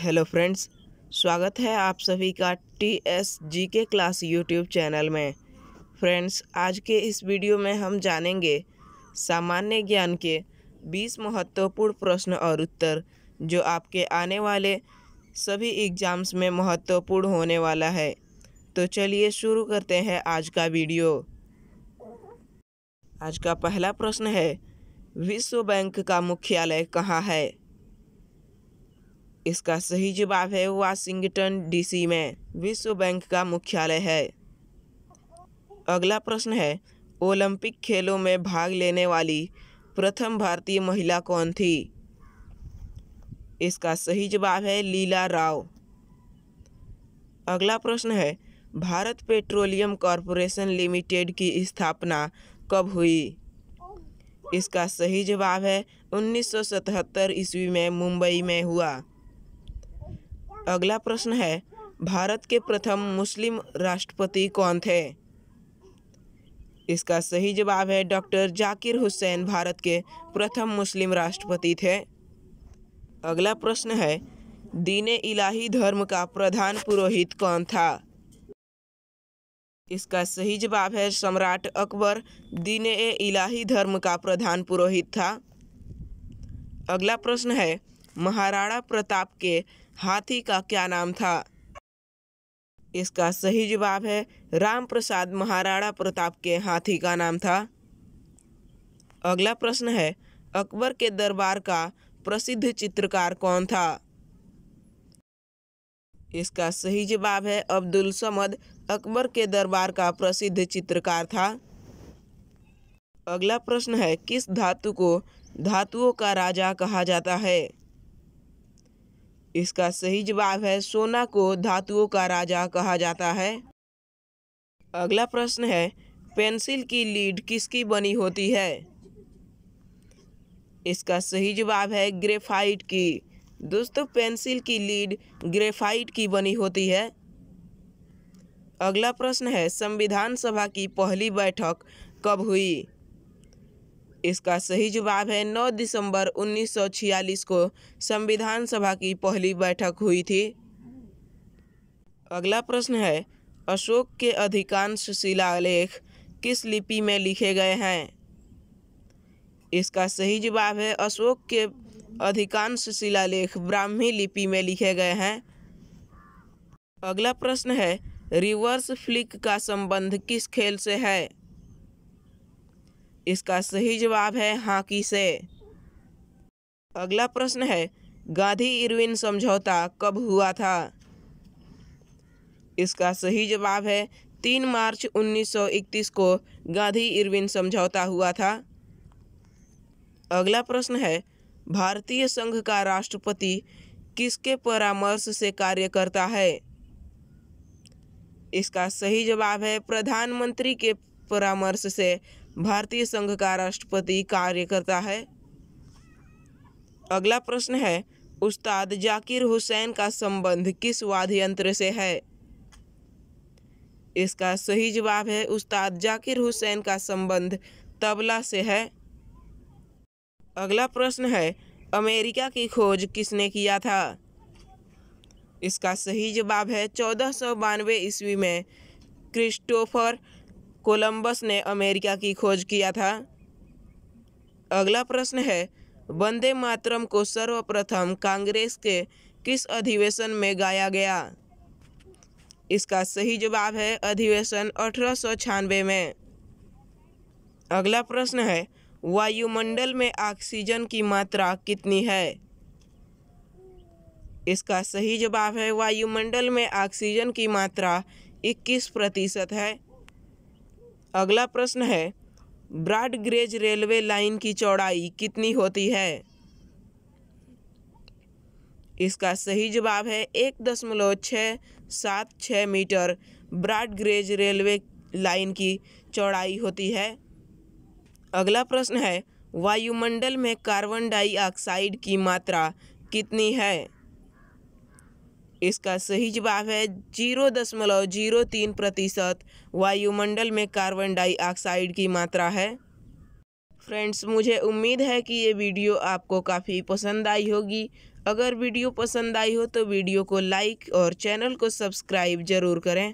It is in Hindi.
हेलो फ्रेंड्स स्वागत है आप सभी का टी एस जी के क्लास यूट्यूब चैनल में फ्रेंड्स आज के इस वीडियो में हम जानेंगे सामान्य ज्ञान के 20 महत्वपूर्ण प्रश्न और उत्तर जो आपके आने वाले सभी एग्ज़ाम्स में महत्वपूर्ण होने वाला है तो चलिए शुरू करते हैं आज का वीडियो आज का पहला प्रश्न है विश्व बैंक का मुख्यालय कहाँ है इसका सही जवाब है वाशिंगटन डीसी में विश्व बैंक का मुख्यालय है अगला प्रश्न है ओलंपिक खेलों में भाग लेने वाली प्रथम भारतीय महिला कौन थी इसका सही जवाब है लीला राव अगला प्रश्न है भारत पेट्रोलियम कॉरपोरेशन लिमिटेड की स्थापना कब हुई इसका सही जवाब है 1977 ईस्वी में मुंबई में हुआ अगला प्रश्न है भारत के प्रथम मुस्लिम राष्ट्रपति कौन थे इसका सही जवाब है डॉक्टर जाकिर हुसैन भारत के प्रथम मुस्लिम राष्ट्रपति थे अगला प्रश्न है दीन इलाही धर्म का प्रधान पुरोहित कौन था इसका सही जवाब है सम्राट अकबर दीन ए इलाही धर्म का प्रधान पुरोहित था अगला प्रश्न है महाराणा प्रताप के हाथी का क्या नाम था इसका सही जवाब है राम प्रसाद महाराणा प्रताप के हाथी का नाम था अगला प्रश्न है अकबर के दरबार का प्रसिद्ध चित्रकार कौन था इसका सही जवाब है अब्दुल समद अकबर के दरबार का प्रसिद्ध चित्रकार था अगला प्रश्न है किस धातु को धातुओं का राजा कहा जाता है इसका सही जवाब है सोना को धातुओं का राजा कहा जाता है अगला प्रश्न है पेंसिल की लीड किसकी बनी होती है इसका सही जवाब है ग्रेफाइट की दोस्तों पेंसिल की लीड ग्रेफाइट की बनी होती है अगला प्रश्न है संविधान सभा की पहली बैठक कब हुई इसका सही जवाब है 9 दिसंबर 1946 को संविधान सभा की पहली बैठक हुई थी अगला प्रश्न है अशोक के अधिकांश शिलालेख किस लिपि में लिखे गए हैं इसका सही जवाब है अशोक के अधिकांश शिलालेख ब्राह्मी लिपि में लिखे गए हैं अगला प्रश्न है रिवर्स फ्लिक का संबंध किस खेल से है इसका सही जवाब है हाकी से अगला प्रश्न है गांधी इरविन समझौता कब हुआ था इसका सही जवाब है तीन मार्च 1931 को गांधी इरविन समझौता हुआ था अगला प्रश्न है भारतीय संघ का राष्ट्रपति किसके परामर्श से कार्य करता है इसका सही जवाब है प्रधानमंत्री के परामर्श से भारतीय संघ का राष्ट्रपति कार्यकर्ता है अगला प्रश्न है उस्ताद जाकिर हुसैन का संबंध किस वाद्य यंत्र से है इसका सही जवाब है उस्ताद जाकिर हुसैन का संबंध तबला से है अगला प्रश्न है अमेरिका की खोज किसने किया था इसका सही जवाब है चौदह सौ बानवे ईस्वी में क्रिस्टोफर कोलंबस ने अमेरिका की खोज किया था अगला प्रश्न है वंदे मातरम को सर्वप्रथम कांग्रेस के किस अधिवेशन में गाया गया इसका सही जवाब है अधिवेशन अठारह में अगला प्रश्न है वायुमंडल में ऑक्सीजन की मात्रा कितनी है इसका सही जवाब है वायुमंडल में ऑक्सीजन की मात्रा 21 प्रतिशत है अगला प्रश्न है ब्राड ग्रेज रेलवे लाइन की चौड़ाई कितनी होती है इसका सही जवाब है एक दशमलव छः सात छः metre broad gauge railway line की चौड़ाई होती है अगला प्रश्न है वायुमंडल में कार्बन डाइऑक्साइड की मात्रा कितनी है इसका सही जवाब है जीरो दशमलव जीरो तीन प्रतिशत वायुमंडल में कार्बन डाइऑक्साइड की मात्रा है फ्रेंड्स मुझे उम्मीद है कि ये वीडियो आपको काफ़ी पसंद आई होगी अगर वीडियो पसंद आई हो तो वीडियो को लाइक और चैनल को सब्सक्राइब ज़रूर करें